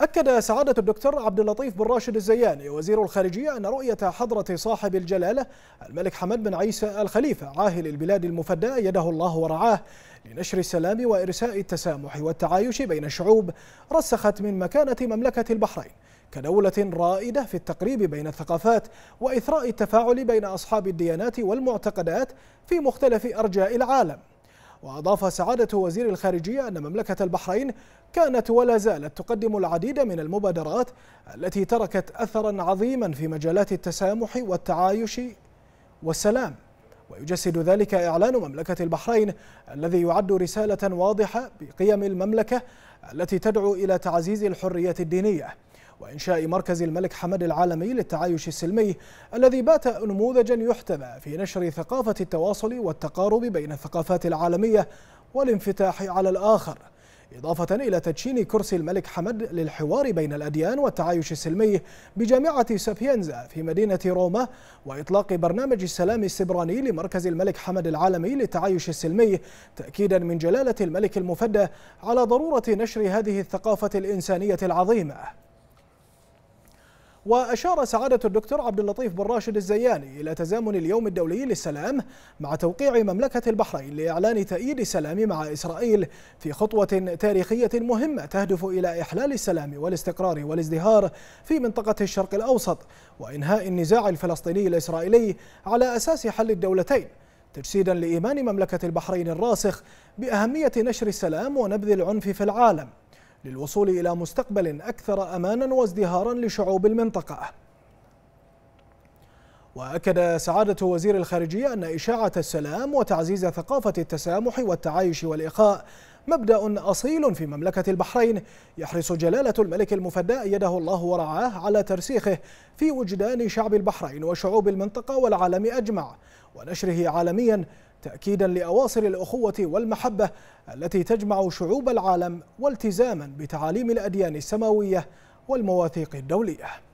أكد سعادة الدكتور عبد اللطيف بن راشد الزياني وزير الخارجية أن رؤية حضرة صاحب الجلالة الملك حمد بن عيسى الخليفة عاهل البلاد المفدى يده الله ورعاه لنشر السلام وإرساء التسامح والتعايش بين الشعوب رسخت من مكانة مملكة البحرين كدولة رائدة في التقريب بين الثقافات وإثراء التفاعل بين أصحاب الديانات والمعتقدات في مختلف أرجاء العالم وأضاف سعادة وزير الخارجية أن مملكة البحرين كانت ولا زالت تقدم العديد من المبادرات التي تركت أثرا عظيما في مجالات التسامح والتعايش والسلام ويجسد ذلك إعلان مملكة البحرين الذي يعد رسالة واضحة بقيم المملكة التي تدعو إلى تعزيز الحرية الدينية وإنشاء مركز الملك حمد العالمي للتعايش السلمي الذي بات نموذجا يحتذى في نشر ثقافة التواصل والتقارب بين الثقافات العالمية والانفتاح على الآخر إضافة إلى تدشين كرسي الملك حمد للحوار بين الأديان والتعايش السلمي بجامعة سابينزا في مدينة روما وإطلاق برنامج السلام السبراني لمركز الملك حمد العالمي للتعايش السلمي تأكيدا من جلالة الملك المفدى على ضرورة نشر هذه الثقافة الإنسانية العظيمة وأشار سعادة الدكتور عبد اللطيف بن راشد الزياني إلى تزامن اليوم الدولي للسلام مع توقيع مملكة البحرين لإعلان تأييد السلام مع إسرائيل في خطوة تاريخية مهمة تهدف إلى إحلال السلام والاستقرار والازدهار في منطقة الشرق الأوسط وإنهاء النزاع الفلسطيني الإسرائيلي على أساس حل الدولتين تجسيدا لإيمان مملكة البحرين الراسخ بأهمية نشر السلام ونبذ العنف في العالم للوصول إلى مستقبل أكثر أمانا وازدهارا لشعوب المنطقة وأكد سعادة وزير الخارجية أن إشاعة السلام وتعزيز ثقافة التسامح والتعايش والإخاء مبدأ أصيل في مملكة البحرين يحرص جلالة الملك المفدى يده الله ورعاه على ترسيخه في وجدان شعب البحرين وشعوب المنطقة والعالم أجمع ونشره عالميا تأكيدا لأواصر الأخوة والمحبة التي تجمع شعوب العالم والتزاما بتعاليم الأديان السماوية والمواثيق الدولية